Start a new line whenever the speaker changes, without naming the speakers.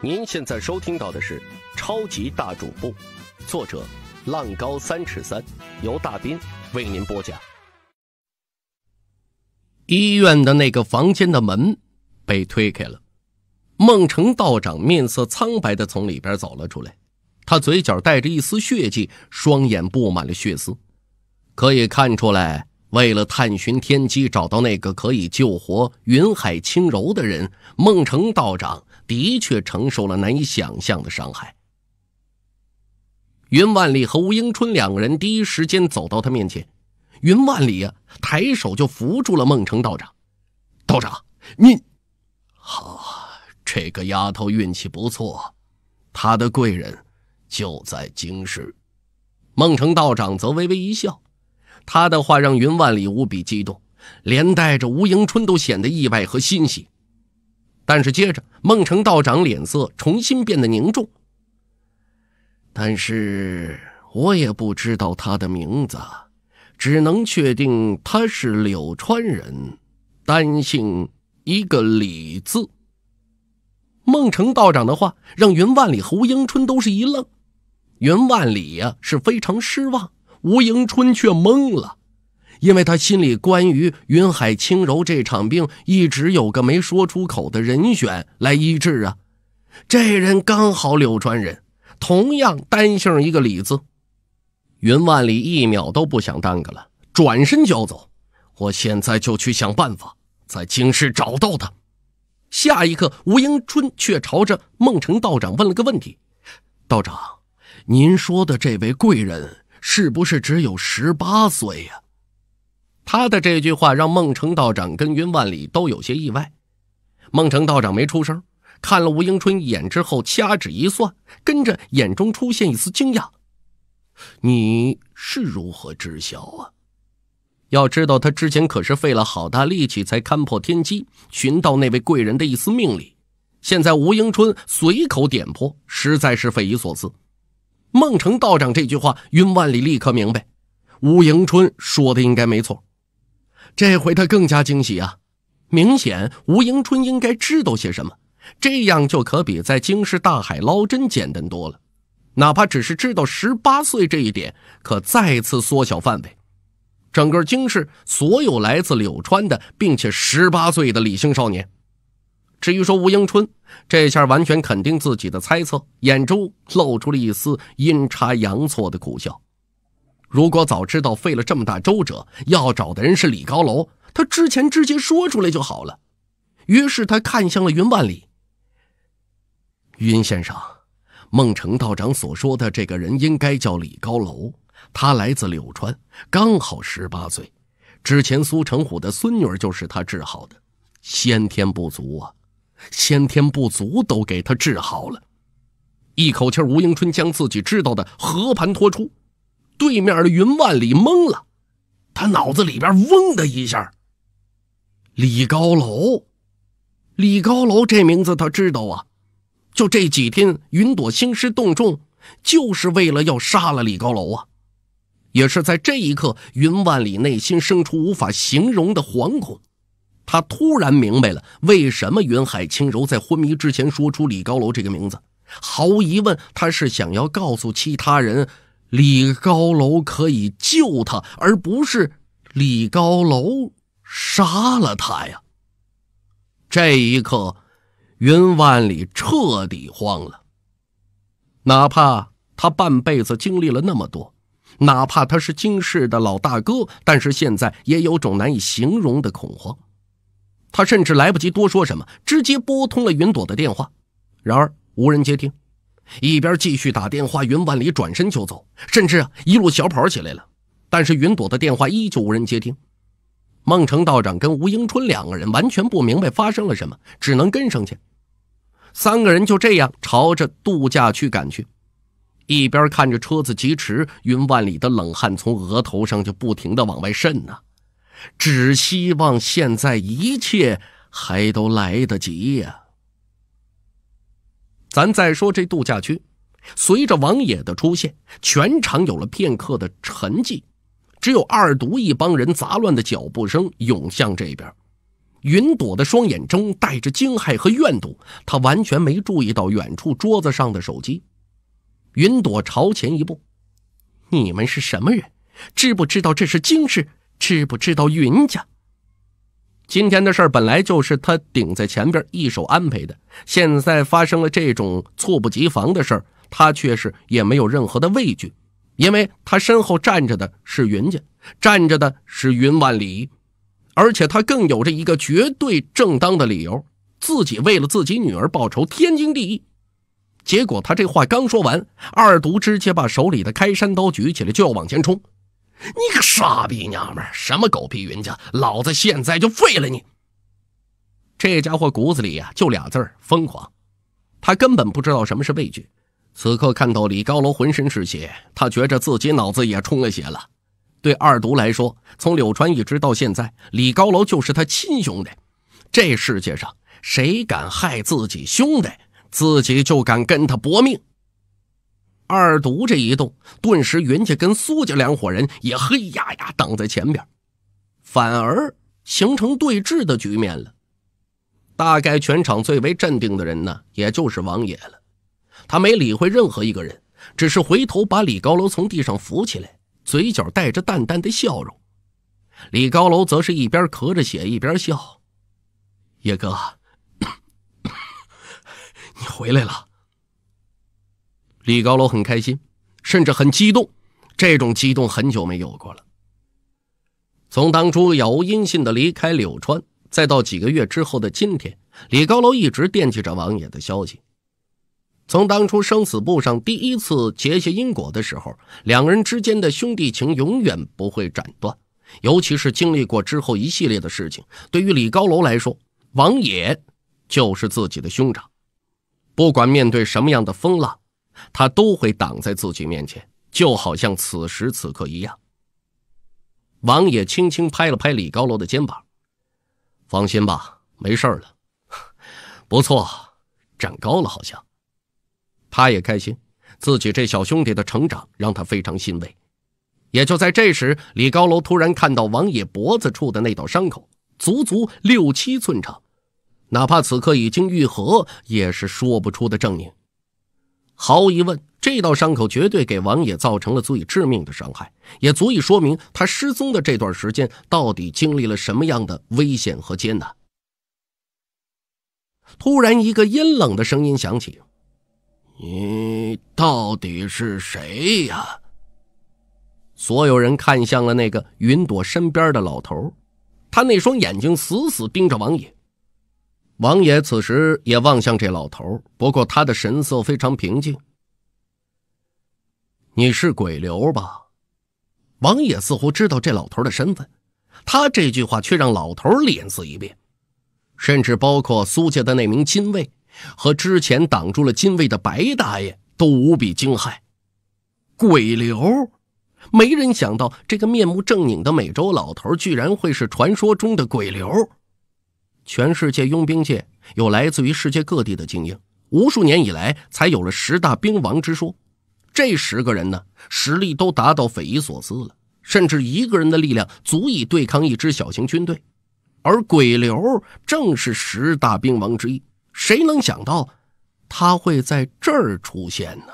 您现在收听到的是《超级大主播》，作者浪高三尺三，由大斌为您播讲。医院的那个房间的门被推开了，孟成道长面色苍白的从里边走了出来，他嘴角带着一丝血迹，双眼布满了血丝，可以看出来，为了探寻天机，找到那个可以救活云海轻柔的人，孟成道长。的确承受了难以想象的伤害。云万里和吴英春两个人第一时间走到他面前，云万里呀，抬手就扶住了孟成道长。道长，你，好，这个丫头运气不错，她的贵人就在京师。孟成道长则微微一笑，他的话让云万里无比激动，连带着吴英春都显得意外和欣喜。但是接着，孟成道长脸色重新变得凝重。但是我也不知道他的名字，只能确定他是柳川人，单姓一个李字。孟成道长的话让云万里和吴迎春都是一愣，云万里呀是非常失望，吴迎春却懵了。因为他心里关于云海轻柔这场病，一直有个没说出口的人选来医治啊。这人刚好柳传人，同样单姓一个李字。云万里一秒都不想耽搁了，转身就走。我现在就去想办法在京师找到他。下一刻，吴英春却朝着孟成道长问了个问题：“道长，您说的这位贵人是不是只有十八岁呀？”他的这句话让孟成道长跟云万里都有些意外。孟成道长没出声，看了吴迎春一眼之后，掐指一算，跟着眼中出现一丝惊讶：“你是如何知晓啊？”要知道，他之前可是费了好大力气才勘破天机，寻到那位贵人的一丝命理。现在吴迎春随口点破，实在是匪夷所思。孟成道长这句话，云万里立刻明白，吴迎春说的应该没错。这回他更加惊喜啊！明显吴迎春应该知道些什么，这样就可比在京师大海捞针简单多了。哪怕只是知道十八岁这一点，可再次缩小范围，整个京市所有来自柳川的并且十八岁的李姓少年。至于说吴迎春，这下完全肯定自己的猜测，眼中露出了一丝阴差阳错的苦笑。如果早知道费了这么大周折，要找的人是李高楼，他之前直接说出来就好了。于是他看向了云万里。云先生，孟成道长所说的这个人应该叫李高楼，他来自柳川，刚好十八岁。之前苏成虎的孙女就是他治好的，先天不足啊，先天不足都给他治好了。一口气，吴迎春将自己知道的和盘托出。对面的云万里懵了，他脑子里边嗡的一下。李高楼，李高楼这名字他知道啊，就这几天云朵兴师动众，就是为了要杀了李高楼啊。也是在这一刻，云万里内心生出无法形容的惶恐，他突然明白了为什么云海轻柔在昏迷之前说出李高楼这个名字，毫无疑问，他是想要告诉其他人。李高楼可以救他，而不是李高楼杀了他呀！这一刻，云万里彻底慌了。哪怕他半辈子经历了那么多，哪怕他是京市的老大哥，但是现在也有种难以形容的恐慌。他甚至来不及多说什么，直接拨通了云朵的电话，然而无人接听。一边继续打电话，云万里转身就走，甚至啊一路小跑起来了。但是云朵的电话依旧无人接听。孟成道长跟吴英春两个人完全不明白发生了什么，只能跟上去。三个人就这样朝着度假区赶去，一边看着车子疾驰，云万里的冷汗从额头上就不停的往外渗呢，只希望现在一切还都来得及呀。咱再说这度假区，随着王野的出现，全场有了片刻的沉寂，只有二独一帮人杂乱的脚步声涌向这边。云朵的双眼中带着惊骇和怨毒，他完全没注意到远处桌子上的手机。云朵朝前一步：“你们是什么人？知不知道这是京市？知不知道云家？”今天的事儿本来就是他顶在前边一手安排的，现在发生了这种猝不及防的事儿，他却是也没有任何的畏惧，因为他身后站着的是云家，站着的是云万里，而且他更有着一个绝对正当的理由，自己为了自己女儿报仇天经地义。结果他这话刚说完，二毒直接把手里的开山刀举起来就要往前冲。你个傻逼娘们什么狗屁云家，老子现在就废了你！这家伙骨子里呀就俩字儿——疯狂。他根本不知道什么是畏惧。此刻看到李高楼浑身是血，他觉着自己脑子也充了血了。对二独来说，从柳川一直到现在，李高楼就是他亲兄弟。这世界上谁敢害自己兄弟，自己就敢跟他搏命。二独这一动，顿时云家跟苏家两伙人也嘿呀呀挡在前边，反而形成对峙的局面了。大概全场最为镇定的人呢，也就是王爷了。他没理会任何一个人，只是回头把李高楼从地上扶起来，嘴角带着淡淡的笑容。李高楼则是一边咳着血，一边笑：“叶哥，你回来了。”李高楼很开心，甚至很激动，这种激动很久没有过了。从当初杳无音信的离开柳川，再到几个月之后的今天，李高楼一直惦记着王野的消息。从当初生死簿上第一次结下因果的时候，两人之间的兄弟情永远不会斩断。尤其是经历过之后一系列的事情，对于李高楼来说，王野就是自己的兄长，不管面对什么样的风浪。他都会挡在自己面前，就好像此时此刻一样。王爷轻轻拍了拍李高楼的肩膀：“放心吧，没事了。”不错，长高了好像。他也开心，自己这小兄弟的成长让他非常欣慰。也就在这时，李高楼突然看到王爷脖子处的那道伤口，足足六七寸长，哪怕此刻已经愈合，也是说不出的狰狞。毫无疑问，这道伤口绝对给王爷造成了足以致命的伤害，也足以说明他失踪的这段时间到底经历了什么样的危险和艰难。突然，一个阴冷的声音响起：“你到底是谁呀？”所有人看向了那个云朵身边的老头，他那双眼睛死死盯着王爷。王爷此时也望向这老头，不过他的神色非常平静。你是鬼流吧？王爷似乎知道这老头的身份，他这句话却让老头脸色一变，甚至包括苏家的那名金卫和之前挡住了金卫的白大爷都无比惊骇。鬼流，没人想到这个面目狰狞的美洲老头居然会是传说中的鬼流。全世界佣兵界有来自于世界各地的精英，无数年以来才有了十大兵王之说。这十个人呢，实力都达到匪夷所思了，甚至一个人的力量足以对抗一支小型军队。而鬼流正是十大兵王之一，谁能想到他会在这儿出现呢？